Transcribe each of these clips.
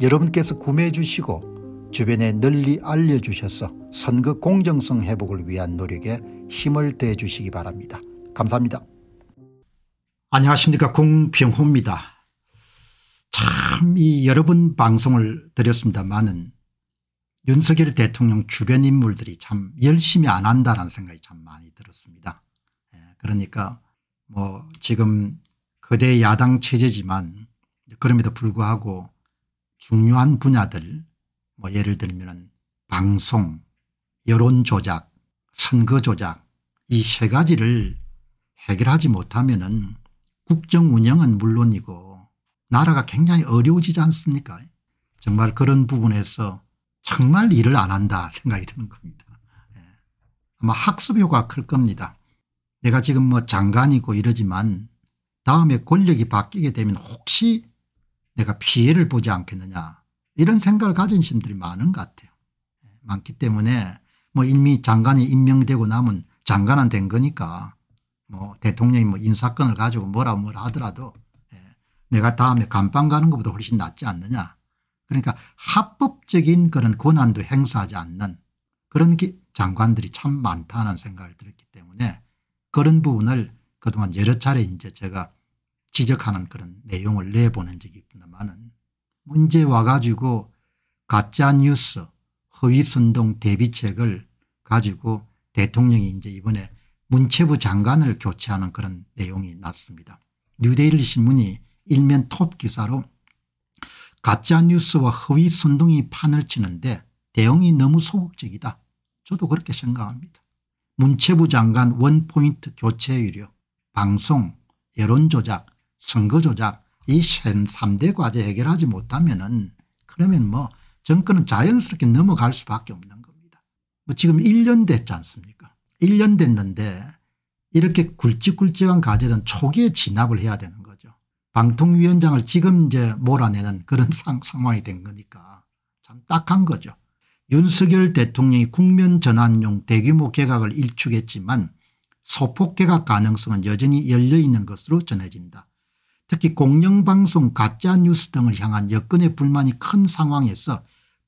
여러분께서 구매해 주시고 주변에 널리 알려주셔서 선거 공정성 회복을 위한 노력에 힘을 대해 주시기 바랍니다. 감사합니다. 안녕하십니까 공병호입니다. 참 이 여러 번 방송을 드렸습니다만은 윤석열 대통령 주변 인물들이 참 열심히 안 한다라는 생각이 참 많이 들었습니다. 예, 그러니까 뭐 지금 거대 야당 체제지만 그럼에도 불구하고 중요한 분야들 뭐 예를 들면 방송, 여론조작, 선거조작 이 세 가지를 해결하지 못하면 국정운영은 물론이고 나라가 굉장히 어려워지지 않습니까 정말 그런 부분에서 정말 일을 안 한다 생각이 드는 겁니다. 예. 아마 학습효과 클 겁니다. 내가 지금 뭐 장관이고 이러지만 다음에 권력이 바뀌게 되면 혹시 내가 피해를 보지 않겠느냐 이런 생각을 가진 시들이 많은 것 같아요. 예, 많기 때문에 뭐 이미 장관이 임명되고 나면 장관은 된 거니까 뭐 대통령이 뭐 인사권을 가지고 뭐라 뭐라 하더라도 예, 내가 다음에 감방 가는 것보다 훨씬 낫지 않느냐 그러니까 합법적인 그런 권한도 행사하지 않는 그런 게 장관들이 참 많다는 생각을 들었기 때문에 그런 부분을 그동안 여러 차례 이제 제가 지적하는 그런 내용을 내보낸 적이 있습니다만은 문제 와가지고 가짜뉴스 허위선동 대비책을 가지고 대통령이 이제 이번에 문체부 장관을 교체하는 그런 내용이 났습니다. 뉴데일리 신문이 일면 톱 기사로 가짜뉴스와 허위선동이 판을 치는데 대응이 너무 소극적이다. 저도 그렇게 생각합니다. 문체부 장관 원포인트 교체 유료, 방송, 여론조작, 선거조작 이 3대 과제 해결하지 못하면 은 그러면 뭐 정권은 자연스럽게 넘어갈 수밖에 없는 겁니다. 뭐 지금 1년 됐지 않습니까 1년 됐는데 이렇게 굵직굵직한 과제는 초기에 진압을 해야 되는 거죠. 방통위원장을 지금 이제 몰아내는 그런 상, 상황이 된 거니까 참 딱한 거죠. 윤석열 대통령이 국면 전환용 대규모 개각을 일축했지만 소폭 개각 가능성은 여전히 열려있는 것으로 전해진다. 특히 공영방송 가짜뉴스 등을 향한 여건의 불만이 큰 상황에서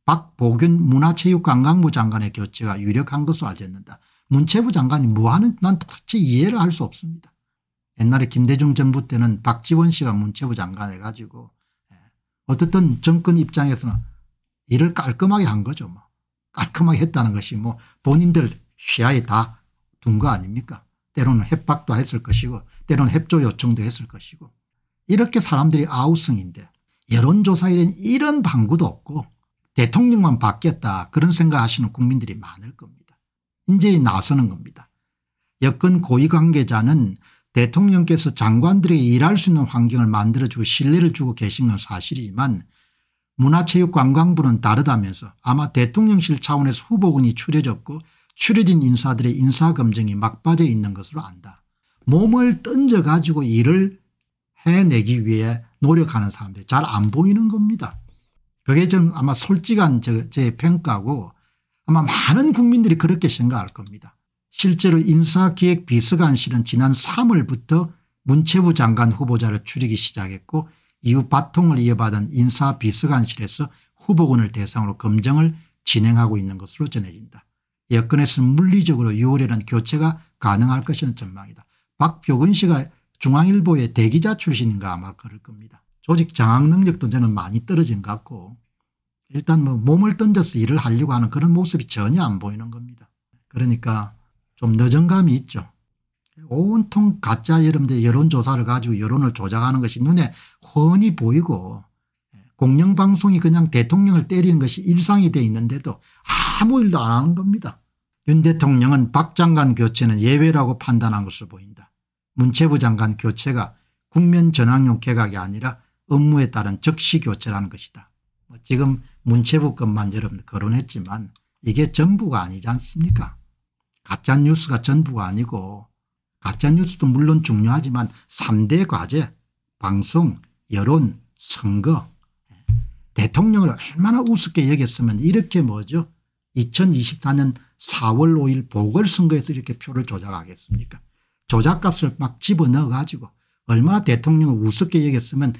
박보균 문화체육관광부 장관의 교체가 유력한 것으로 알려졌는다 문체부 장관이 뭐하는 난 도대체 이해를 할 수 없습니다. 옛날에 김대중 정부 때는 박지원 씨가 문체부 장관 해가지고 예. 어쨌든 정권 입장에서는 일을 깔끔하게 한 거죠. 뭐. 깔끔하게 했다는 것이 뭐 본인들 시야에 다 둔 거 아닙니까 때로는 협박도 했을 것이고 때로는 협조 요청도 했을 것이고 이렇게 사람들이 아우성인데 여론조사에 대한 이런 방구도 없고 대통령만 받겠다 그런 생각하시는 국민들이 많을 겁니다. 이제 나서는 겁니다. 여권 고위 관계자는 대통령께서 장관들이 일할 수 있는 환경을 만들어주고 신뢰를 주고 계신 건 사실이지만 문화체육관광부는 다르다면서 아마 대통령실 차원에서 후보군이 추려졌고 추려진 인사들의 인사검증이 막빠져 있는 것으로 안다. 몸을 던져 가지고 일을 해내기 위해 노력하는 사람들이 잘 안 보이는 겁니다. 그게 좀 아마 솔직한 저, 제 평가고 아마 많은 국민들이 그렇게 생각할 겁니다. 실제로 인사기획비서관실은 지난 3월부터 문체부 장관 후보자를 추리기 시작했고 이후 바통을 이어받은 인사비서관실에서 후보군을 대상으로 검증을 진행하고 있는 것으로 전해진다. 여건에서 물리적으로 6월에는 교체가 가능할 것이라는 전망이다. 박표근 씨가 중앙일보의 대기자 출신인가 아마 그럴 겁니다. 조직 장악 능력도 저는 많이 떨어진 것 같고 일단 뭐 몸을 던져서 일을 하려고 하는 그런 모습이 전혀 안 보이는 겁니다. 그러니까 좀 늦은감이 있죠. 온통 가짜 여러분들 여론조사를 가지고 여론을 조작하는 것이 눈에 훤히 보이고 예, 공영방송이 그냥 대통령을 때리는 것이 일상이 돼 있는데도 아무 일도 안 하는 겁니다. 윤 대통령은 박 장관 교체는 예외라고 판단한 것으로 보인다. 문체부 장관 교체가 국면 전환용 개각이 아니라 업무에 따른 즉시 교체라는 것이다. 뭐 지금 문체부 것만 여러분 거론했지만 이게 전부가 아니지 않습니까 가짜뉴스가 전부가 아니고 가짜뉴스도 물론 중요하지만 3대 과제 방송 여론 선거 예, 대통령을 얼마나 우습게 여겼으면 이렇게 뭐죠 2024년 4월 5일 보궐선거에서 이렇게 표를 조작하겠습니까 조작값을 막 집어넣어가지고 얼마나 대통령을 우습게 여겼으면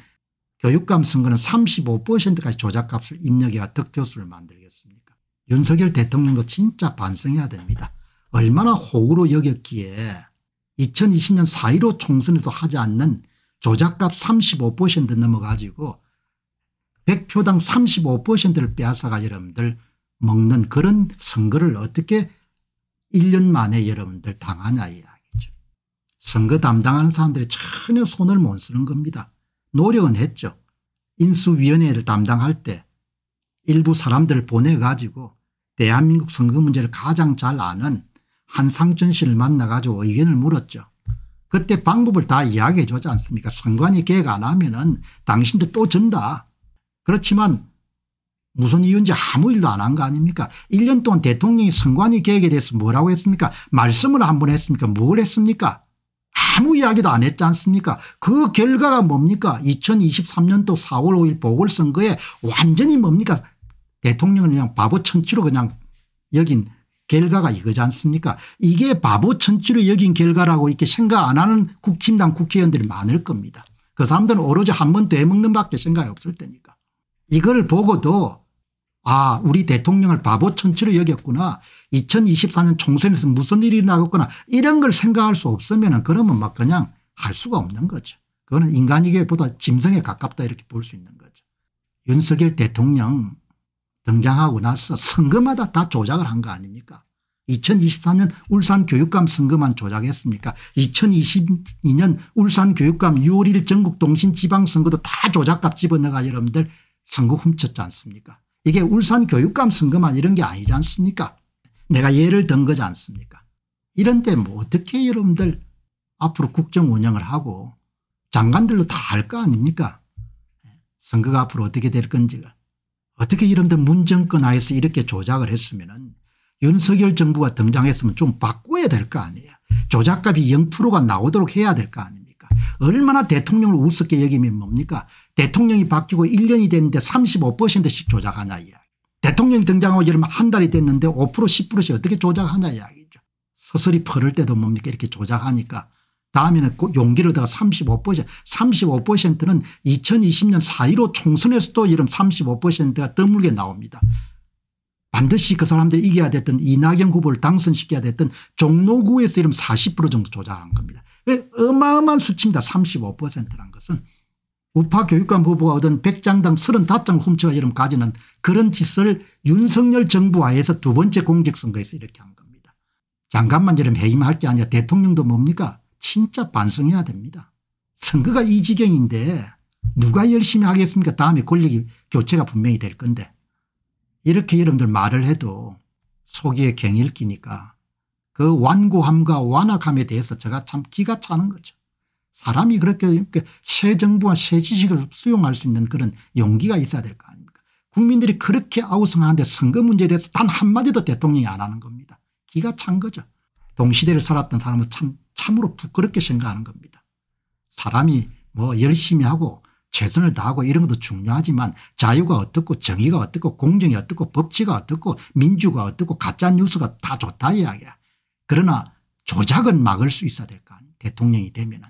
교육감 선거는 35%까지 조작값을 입력해야 득표수를 만들겠습니까 윤석열 대통령도 진짜 반성해야 됩니다. 얼마나 호구로 여겼기에 2020년 4.15 총선에서 하지 않는 조작값 35% 넘어가지고 100표당 35%를 빼앗아가 여러분들 먹는 그런 선거를 어떻게 1년 만에 여러분들 당하냐 이야 선거 담당하는 사람들이 전혀 손을 못 쓰는 겁니다. 노력은 했죠. 인수위원회를 담당할 때 일부 사람들을 보내가지고 대한민국 선거 문제를 가장 잘 아는 한상천 씨를 만나가지고 의견을 물었죠. 그때 방법을 다 이야기해 주지 않습니까 선관위 계획 안 하면 은 당신들 또 전다. 그렇지만 무슨 이유인지 아무 일도 안 한 거 아닙니까 1년 동안 대통령이 선관위 계획에 대해서 뭐라고 했습니까 말씀을 한 번 했습니까 뭘 했습니까 아무 이야기도 안 했지 않습니까 그 결과가 뭡니까 2023년도 4월 5일 보궐선거에 완전히 뭡니까 대통령은 그냥 바보 천치로 그냥 여긴 결과가 이거지 않습니까 이게 바보 천치로 여긴 결과라고 이렇게 생각 안 하는 국힘당 국회의원들이 많을 겁니다. 그 사람들은 오로지 한 번 대먹는 밖에 생각이 없을 테니까. 이걸 보고도 아 우리 대통령을 바보 천치로 여겼구나 2024년 총선에서 무슨 일이 나겠구나 이런 걸 생각할 수 없으면 그러면 막 그냥 할 수가 없는 거죠. 그거는 인간이기보다 짐승에 가깝다 이렇게 볼 수 있는 거죠. 윤석열 대통령 등장하고 나서 선거마다 다 조작을 한 거 아닙니까 2024년 울산 교육감 선거만 조작했습니까 2022년 울산 교육감 6월 1일 전국 동신 지방선거도 다 조작값 집어넣어가 여러분들 선거 훔쳤지 않습니까 이게 울산 교육감 선거만 이런 게 아니지 않습니까 내가 예를 든 거지 않습니까 이런 데뭐 어떻게 여러분들 앞으로 국정 운영을 하고 장관들도 다알거 아닙니까 선거가 앞으로 어떻게 될 건지가 어떻게 이런데 문정권 하에서 이렇게 조작을 했으면 은 윤석열 정부가 등장했으면 좀 바꿔야 될 거 아니에요 조작값이 0%가 나오도록 해야 될 거 아니에요 얼마나 대통령을 우습게 여기면 뭡니까 대통령이 바뀌고 1년이 됐는데 35%씩 조작하냐 이야기 대통령이 등장하고 예를 한 달이 됐는데 5% 10%씩 어떻게 조작하냐 이야기죠 서서히 퍼를 때도 뭡니까 이렇게 조작하니까 다음에는 용기를 다가 35% 35%는 2020년 4.15 총선에서도 이런 35%가 드물게 나옵니다. 반드시 그 사람들이 이겨야 됐던 이낙연 후보를 당선시켜야 됐던 종로구에서 이런 40% 정도 조작한 겁니다. 예, 어마어마한 수치입니다. 35%란 것은. 우파 교육감 후보가 얻은 100장당 35장 훔쳐가지름 가지는 그런 짓을 윤석열 정부 하에서 두 번째 공직선거에서 이렇게 한 겁니다. 장관만처럼 해임할 게 아니라 대통령도 뭡니까 진짜 반성해야 됩니다. 선거가 이 지경인데 누가 열심히 하겠습니까 다음에 권력이 교체가 분명히 될 건데 이렇게 여러분들 말을 해도 속에 갱일 기니까 그 완고함과 완악함에 대해서 제가 참 기가 차는 거죠. 사람이 그렇게 새 정부와 새 지식을 수용할 수 있는 그런 용기가 있어야 될 거 아닙니까 국민들이 그렇게 아우성하는데 선거 문제에 대해서 단 한마디도 대통령이 안 하는 겁니다. 기가 찬 거죠. 동시대를 살았던 사람은 참 참으로 부끄럽게 생각하는 겁니다. 사람이 뭐 열심히 하고 최선을 다하고 이런 것도 중요하지만 자유가 어떻고 정의가 어떻고 공정이 어떻고 법치가 어떻고 민주가 어떻고 가짜뉴스가 다 좋다 이야기야. 그러나 조작은 막을 수 있어야 될 거 아니에요. 대통령이 되면 은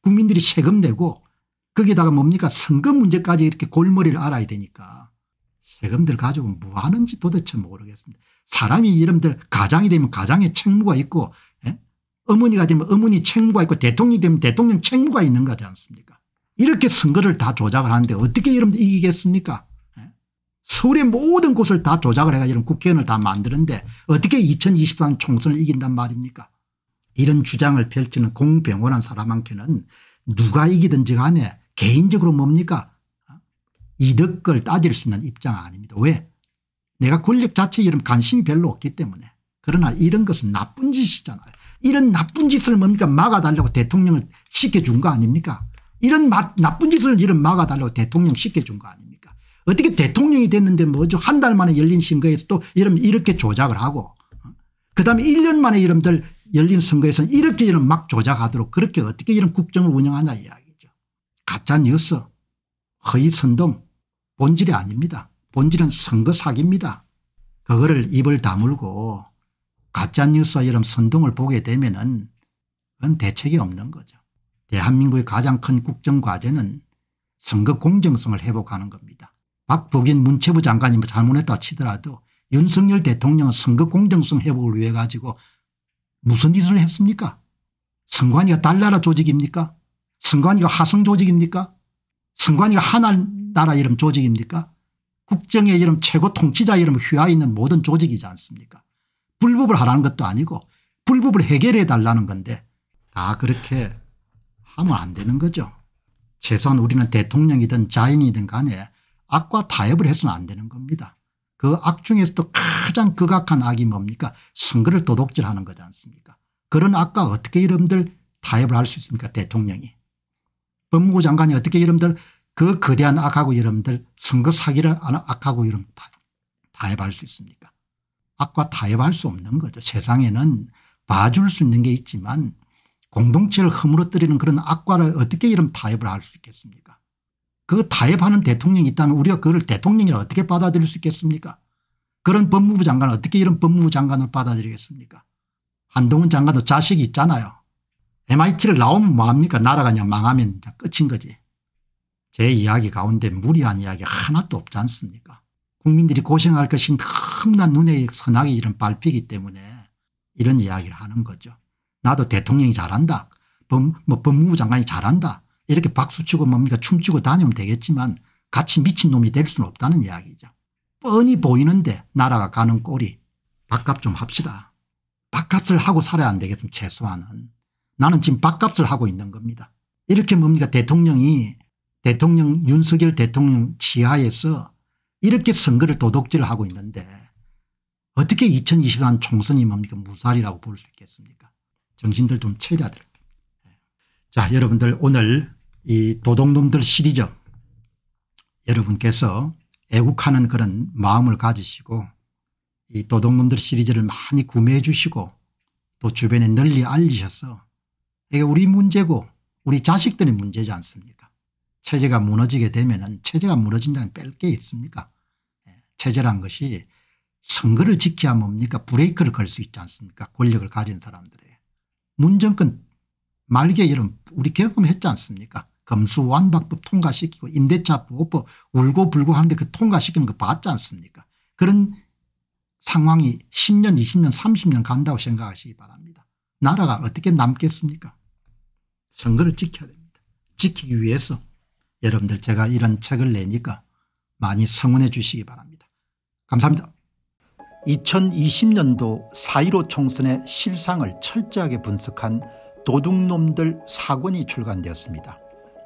국민들이 세금 내고 거기다가 뭡니까 선거 문제까지 이렇게 골머리를 알아야 되니까 세금들 가지고 뭐 하는지 도대체 모르겠습니다. 사람이 이름들 가장이 되면 가장의 책무가 있고 예? 어머니가 되면 어머니 책무가 있고 대통령이 되면 대통령 책무가 있는 거지 않습니까 이렇게 선거를 다 조작을 하는데 어떻게 이름들 이기겠습니까 서울의 모든 곳을 다 조작을 해가지고 국회의원을 다 만드는데 어떻게 2023 총선을 이긴단 말입니까 이런 주장을 펼치는 공병원한 사람한테는 누가 이기든지 간에 개인적으로 뭡니까 이득을 따질 수 있는 입장 아닙니다. 왜 내가 권력 자체에 이런 관심이 별로 없기 때문에 그러나 이런 것은 나쁜 짓이잖아요. 이런 나쁜 짓을 뭡니까 막아달라고 대통령을 시켜준 거 아닙니까 이런 나쁜 짓을 이런 막아달라고 대통령 시켜준 거 아닙니까 어떻게 대통령이 됐는데 뭐죠 한 달 만에 열린 선거에서 또 이런 이렇게 조작을 하고 어? 그다음에 1년 만에 이름들 열린 선거에서는 이렇게 이런 막 조작하도록 그렇게 어떻게 이런 국정을 운영하냐 이야기죠. 가짜 뉴스 허위 선동 본질이 아닙니다. 본질은 선거 사기입니다. 그거를 입을 다물고 가짜 뉴스와 이런 선동을 보게 되면은 그건 대책이 없는 거죠. 대한민국의 가장 큰 국정 과제는 선거 공정성을 회복하는 겁니다. 박복인 문체부 장관이 잘못했다 치더라도 윤석열 대통령은 선거 공정성 회복을 위해 가지고 무슨 일을 했습니까 선관위가 달나라 조직입니까 선관위가 하성 조직입니까 선관위가 하나나라 이름 조직입니까 국정의 이름 최고 통치자 이름 휘하 있는 모든 조직이지 않습니까 불법을 하라는 것도 아니고 불법을 해결해 달라는 건데 다 그렇게 하면 안 되는 거죠. 최소한 우리는 대통령이든 자인이든 간에 악과 타협을 해서는 안 되는 겁니다. 그 악 중에서도 가장 극악한 악이 뭡니까 선거를 도둑질하는 거지 않습니까 그런 악과 어떻게 이름들 타협을 할 수 있습니까 대통령이 법무부 장관이 어떻게 이름들 그 거대한 악하고 이름들 선거 사기를 하는 악하고 이름 타협할 수 있습니까 악과 타협할 수 없는 거죠 세상에는 봐줄 수 있는 게 있지만 공동체를 허물어뜨리는 그런 악과를 어떻게 이름 타협을 할 수 있겠습니까 그 타협하는 대통령이 있다면 우리가 그걸 대통령이라 어떻게 받아들일 수 있겠습니까 그런 법무부 장관 어떻게 이런 법무부 장관을 받아들이겠습니까 한동훈 장관도 자식이 있잖아요. MIT를 나오면 뭐합니까 나라가 그냥 망하면 끝인 거지. 제 이야기 가운데 무리한 이야기 하나도 없지 않습니까 국민들이 고생할 것이 너무나 눈에 선하게 이런 밟히기 때문에 이런 이야기를 하는 거죠. 나도 대통령이 잘한다. 법, 뭐 법무부 장관이 잘한다. 이렇게 박수치고 뭡니까 춤추고 다니면 되겠지만 같이 미친놈이 될 수는 없다는 이야기죠. 뻔히 보이는데 나라가 가는 꼴이 밥값 좀 합시다. 밥값을 하고 살아야 안 되겠음 최소한은. 나는 지금 밥값을 하고 있는 겁니다. 이렇게 뭡니까 대통령이 대통령 윤석열 대통령 지하에서 이렇게 선거를 도덕질하고 있는데 어떻게 2021년 총선이 뭡니까 무살이라고 볼 수 있겠습니까 정신들 좀 차려야 될겁니다. 네. 자 여러분들 오늘 이 도둑놈들 시리즈 여러분께서 애국하는 그런 마음을 가지시고 이 도둑놈들 시리즈를 많이 구매해 주시고 또 주변에 널리 알리셔서 이게 우리 문제고 우리 자식들의 문제지 않습니까 체제가 무너지게 되면 은 체제가 무너진다는뺄 게 있습니까 예, 체제란 것이 선거를 지켜야 뭡니까 브레이크를 걸 수 있지 않습니까 권력을 가진 사람들의 문정권 말기에 이런 우리 경험했지 않습니까 금수완박법 통과시키고 임대차 보호법 울고 불고 하는데 그 통과시키는 거 봤지 않습니까 그런 상황이 10년 20년 30년 간다고 생각하시기 바랍니다. 나라가 어떻게 남겠습니까 선거를 지켜야 됩니다. 지키기 위해서 여러분들 제가 이런 책을 내니까 많이 성원해 주시기 바랍니다. 감사합니다. 2020년도 4.15 총선의 실상을 철저하게 분석한 도둑놈들 사건이 출간되었습니다.